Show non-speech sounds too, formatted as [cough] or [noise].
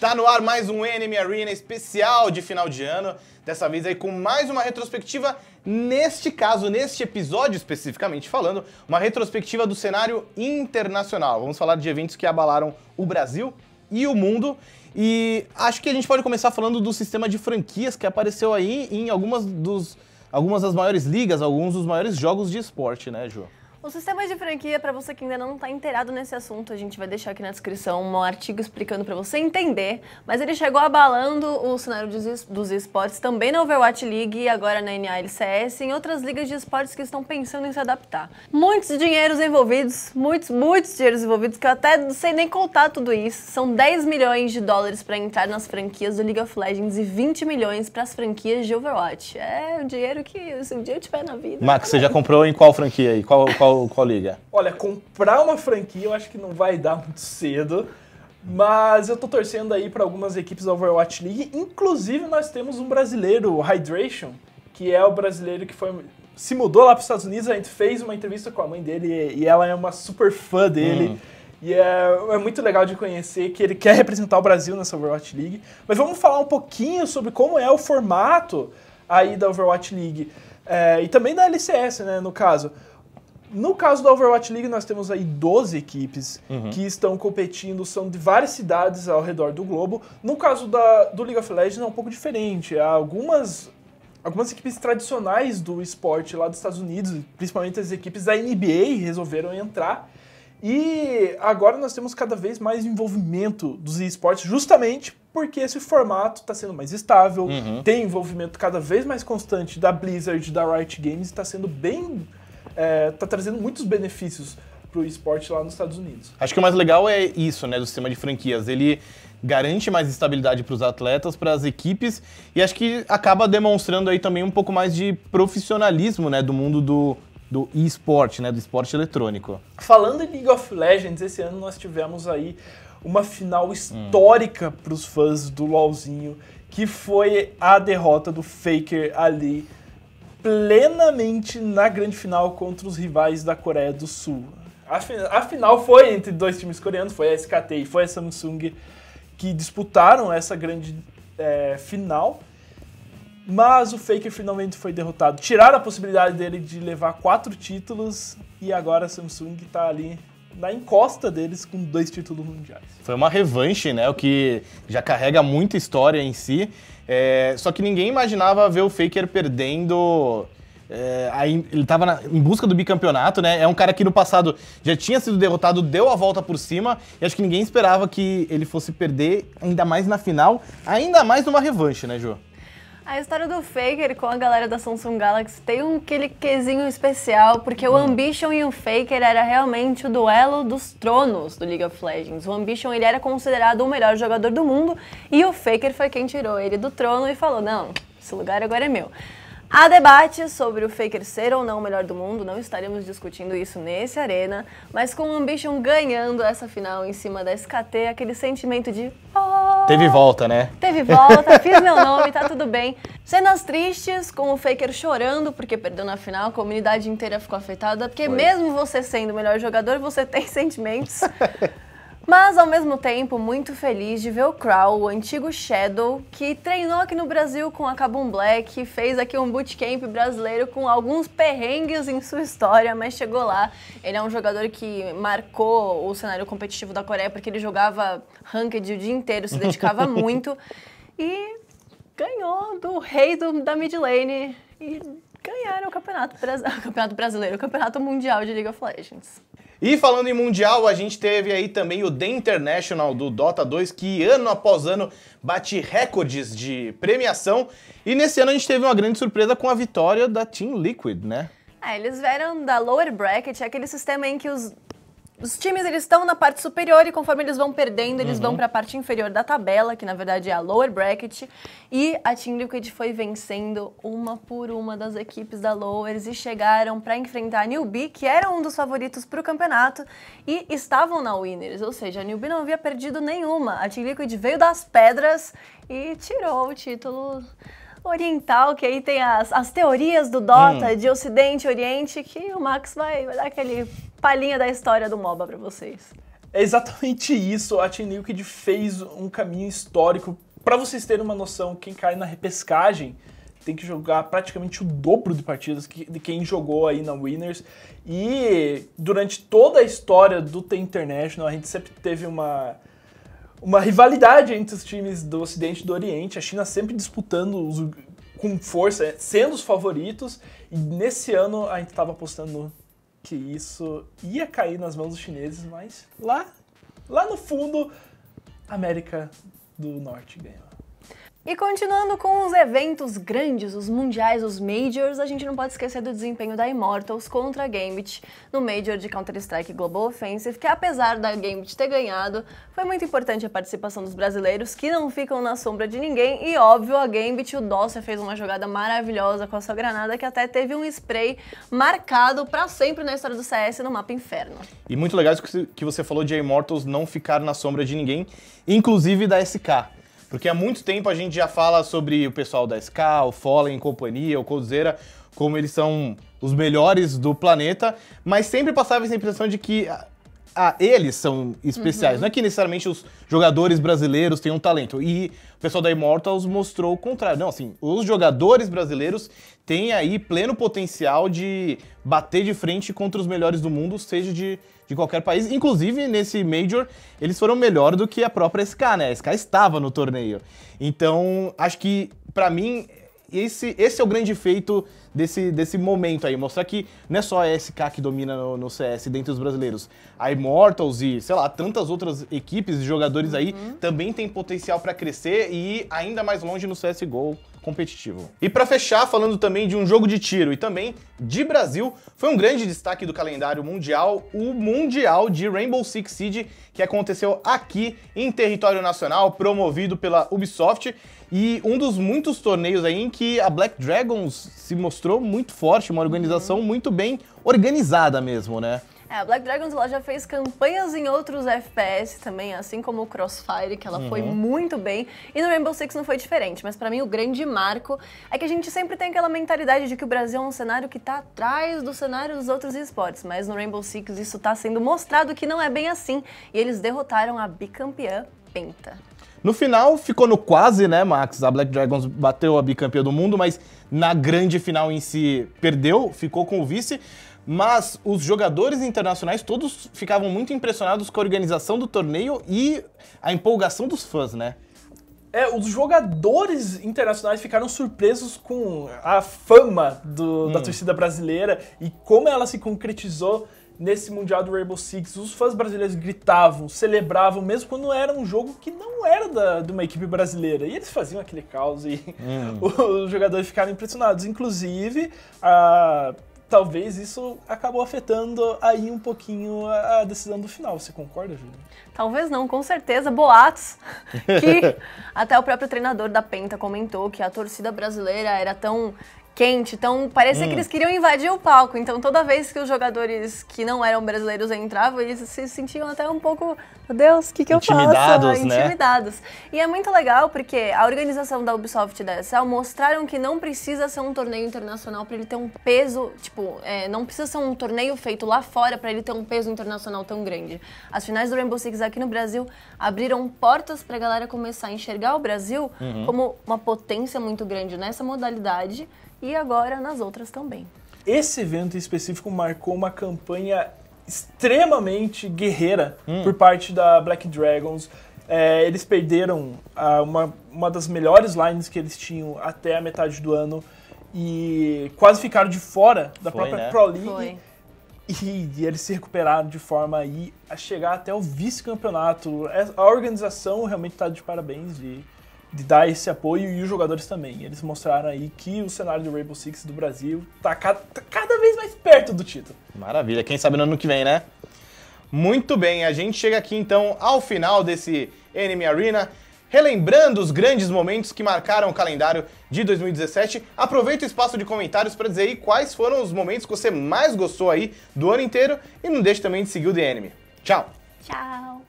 Tá no ar mais um Anime Arena especial de final de ano, dessa vez aí com mais uma retrospectiva, neste caso, neste episódio especificamente falando, uma retrospectiva do cenário internacional. Vamos falar de eventos que abalaram o Brasil e o mundo. E acho que a gente pode começar falando do sistema de franquias que apareceu aí em algumas dos algumas das maiores ligas, alguns dos maiores jogos de esporte, né, João os sistemas de franquia, para você que ainda não está inteirado nesse assunto, a gente vai deixar aqui na descrição um artigo explicando para você entender, mas ele chegou abalando o cenário dos, esportes também na Overwatch League e agora na NALCS e em outras ligas de esportes que estão pensando em se adaptar. Muitos dinheiros envolvidos, muitos, muitos dinheiros envolvidos, que eu até não sei nem contar tudo isso. São 10 milhões de dólares para entrar nas franquias do League of Legends e 20 milhões para as franquias de Overwatch. É o dinheiro que se um dia eu tiver na vida. Max, você já comprou em qual franquia aí? Qual, qual qual, qual liga? Olha, comprar uma franquia eu acho que não vai dar [laughs] muito cedo. Mas eu tô torcendo aí para algumas equipes da Overwatch League. Inclusive, nós temos um brasileiro, o Hydration, que é o brasileiro que foi se mudou lá para os Estados Unidos. A gente fez uma entrevista com a mãe dele e ela é uma super fã dele. Hum. E é, é, muito legal de conhecer que ele quer representar o Brasil nessa Overwatch League. Mas vamos falar um pouquinho sobre como é o formato aí da Overwatch League. É, e também da LCS, né, no caso. No caso da Overwatch League, nós temos aí 12 equipes uhum. que estão competindo, são de várias cidades ao redor do globo. No caso da, do League of Legends é um pouco diferente. Há algumas, algumas equipes tradicionais do esporte lá dos Estados Unidos, principalmente as equipes da NBA, resolveram entrar. E agora nós temos cada vez mais envolvimento dos esportes, justamente porque esse formato está sendo mais estável, uhum. tem envolvimento cada vez mais constante da Blizzard, da Riot Games, está sendo bem está é, trazendo muitos benefícios para o esporte lá nos Estados Unidos. Acho que o mais legal é isso, né, do sistema de franquias. Ele garante mais estabilidade para os atletas, para as equipes e acho que acaba demonstrando aí também um pouco mais de profissionalismo, né, do mundo do do e-sport, né, do esporte eletrônico. Falando em League of Legends, esse ano nós tivemos aí uma final hum. histórica hum. para os fãs do LoLzinho, que foi a derrota do Faker ali plenamente na grande final contra os rivais da Coreia do Sul. A, final foi entre dois times coreanos, foi a SKT e foi a Samsung que disputaram essa grande é, final. Mas o Faker finalmente foi derrotado. Tiraram a possibilidade dele de levar quatro títulos e agora a Samsung está ali na encosta deles com dois títulos mundiais. Foi uma revanche, né? O que já carrega muita história em si. É, só que ninguém imaginava ver o Faker perdendo é, aí ele estava na, em busca do bicampeonato, né? É um cara que no passado já tinha sido derrotado, deu a volta por cima, e acho que ninguém esperava que ele fosse perder, ainda mais na final, ainda mais numa revanche, né, Ju? A história do Faker com a galera da Samsung Galaxy tem um aquele quesinho especial, porque o hum. Ambition e o Faker era realmente o duelo dos tronos do League of Legends. O Ambition ele era considerado o melhor jogador do mundo e o Faker foi quem tirou ele do trono e falou: "Não, esse lugar agora é meu". Há debate sobre o Faker ser ou não o melhor do mundo, não estaremos discutindo isso nesse arena, mas com o Ambition ganhando essa final em cima da SKT, aquele sentimento de oh, Teve volta, né? Teve volta, fiz meu nome, tá tudo bem. Cenas tristes, com o Faker chorando porque perdeu na final, a comunidade inteira ficou afetada, porque Foi. mesmo você sendo o melhor jogador, você tem sentimentos. [laughs] Mas ao mesmo tempo, muito feliz de ver o Crow, o antigo Shadow, que treinou aqui no Brasil com a Kabum Black, fez aqui um bootcamp brasileiro com alguns perrengues em sua história, mas chegou lá. Ele é um jogador que marcou o cenário competitivo da Coreia porque ele jogava ranked o dia inteiro, se dedicava [laughs] muito e ganhou do rei do, da mid lane. E ganharam o campeonato, [laughs] o campeonato brasileiro, o campeonato mundial de League of Legends. E falando em Mundial, a gente teve aí também o The International do Dota 2, que ano após ano bate recordes de premiação. E nesse ano a gente teve uma grande surpresa com a vitória da Team Liquid, né? É, eles vieram da lower bracket, aquele sistema em que os os times eles estão na parte superior e conforme eles vão perdendo, eles uhum. vão para a parte inferior da tabela, que na verdade é a lower bracket, e a Team Liquid foi vencendo uma por uma das equipes da lowers e chegaram para enfrentar a Newbie, que era um dos favoritos para o campeonato, e estavam na winners, ou seja, a Newbie não havia perdido nenhuma. A Team Liquid veio das pedras e tirou o título oriental, que aí tem as, as teorias do Dota, hum. de Ocidente, Oriente, que o Max vai, vai dar aquele palhinha da história do MOBA para vocês. É exatamente isso. A Team Liquid fez um caminho histórico. Para vocês terem uma noção, quem cai na repescagem tem que jogar praticamente o dobro de partidas de quem jogou aí na Winners. E durante toda a história do The International, a gente sempre teve uma uma rivalidade entre os times do Ocidente e do Oriente, a China sempre disputando os, com força, sendo os favoritos, e nesse ano a gente estava apostando que isso ia cair nas mãos dos chineses, mas lá, lá no fundo, a América do Norte ganhou. E continuando com os eventos grandes, os mundiais, os majors, a gente não pode esquecer do desempenho da Immortals contra a Gambit no Major de Counter-Strike Global Offensive, que apesar da Gambit ter ganhado, foi muito importante a participação dos brasileiros, que não ficam na sombra de ninguém, e óbvio, a Gambit, o Dócia fez uma jogada maravilhosa com a sua granada, que até teve um spray marcado para sempre na história do CS no mapa Inferno. E muito legal isso que você falou de Immortals não ficar na sombra de ninguém, inclusive da SK. Porque há muito tempo a gente já fala sobre o pessoal da SK, o Fallen Companhia, o Coldzera, como eles são os melhores do planeta, mas sempre passava essa impressão de que ah, eles são especiais. Uhum. Não é que necessariamente os jogadores brasileiros têm um talento. E o pessoal da Immortals mostrou o contrário. Não, assim, os jogadores brasileiros têm aí pleno potencial de bater de frente contra os melhores do mundo, seja de, de qualquer país. Inclusive, nesse Major, eles foram melhor do que a própria SK, né? A SK estava no torneio. Então, acho que, para mim, esse, esse é o grande feito desse, desse momento aí, mostrar que não é só a SK que domina no, no CS dentre os brasileiros. A Immortals e, sei lá, tantas outras equipes e jogadores aí uhum. também tem potencial para crescer e ir ainda mais longe no CSGO competitivo. E para fechar, falando também de um jogo de tiro e também de Brasil, foi um grande destaque do calendário mundial, o Mundial de Rainbow Six Siege, que aconteceu aqui em território nacional, promovido pela Ubisoft, e um dos muitos torneios aí em que a Black Dragons se mostrou muito forte, uma organização uhum. muito bem organizada mesmo, né? É, a Black Dragons ela já fez campanhas em outros FPS também, assim como o Crossfire, que ela uhum. foi muito bem. E no Rainbow Six não foi diferente, mas para mim o grande marco é que a gente sempre tem aquela mentalidade de que o Brasil é um cenário que tá atrás do cenário dos outros esportes, mas no Rainbow Six isso tá sendo mostrado que não é bem assim. E eles derrotaram a bicampeã Penta. No final, ficou no quase, né, Max? A Black Dragons bateu a bicampeã do mundo, mas na grande final em si perdeu, ficou com o vice. Mas os jogadores internacionais todos ficavam muito impressionados com a organização do torneio e a empolgação dos fãs, né? É, os jogadores internacionais ficaram surpresos com a fama do, hum. da torcida brasileira e como ela se concretizou nesse Mundial do Rainbow Six, os fãs brasileiros gritavam, celebravam, mesmo quando era um jogo que não era da, de uma equipe brasileira. E eles faziam aquele caos e hum. [laughs] os jogadores ficaram impressionados. Inclusive, a, ah, talvez isso acabou afetando aí um pouquinho a, decisão do final. Você concorda, Júlio? Talvez não, com certeza. Boatos [laughs] que [laughs] até o próprio treinador da Penta comentou que a torcida brasileira era tão quente, então parecia hum. que eles queriam invadir o palco. Então toda vez que os jogadores que não eram brasileiros entravam, eles se sentiam até um pouco, meu Deus, o que, que eu Intimidados, faço? Né? Intimidados. E é muito legal porque a organização da Ubisoft e da mostraram que não precisa ser um torneio internacional para ele ter um peso, tipo, é, não precisa ser um torneio feito lá fora para ele ter um peso internacional tão grande. As finais do Rainbow Six aqui no Brasil abriram portas para a galera começar a enxergar o Brasil uhum. como uma potência muito grande nessa modalidade e agora nas outras também. Esse evento em específico marcou uma campanha extremamente guerreira hum. por parte da Black Dragons. É, eles perderam a, uma, uma das melhores lines que eles tinham até a metade do ano e quase ficaram de fora da Foi, própria né? Pro League. Foi. E, e, eles se recuperaram de forma aí a chegar até o vice-campeonato. É, a organização realmente está de parabéns. E de dar esse apoio e os jogadores também. Eles mostraram aí que o cenário do Rainbow Six do Brasil está cada, tá cada vez mais perto do título. Maravilha, quem sabe no ano que vem, né? Muito bem, a gente chega aqui então ao final desse Enemy Arena, relembrando os grandes momentos que marcaram o calendário de 2017. Aproveita o espaço de comentários para dizer aí quais foram os momentos que você mais gostou aí do ano inteiro e não deixe também de seguir o The Enemy. Tchau! Tchau!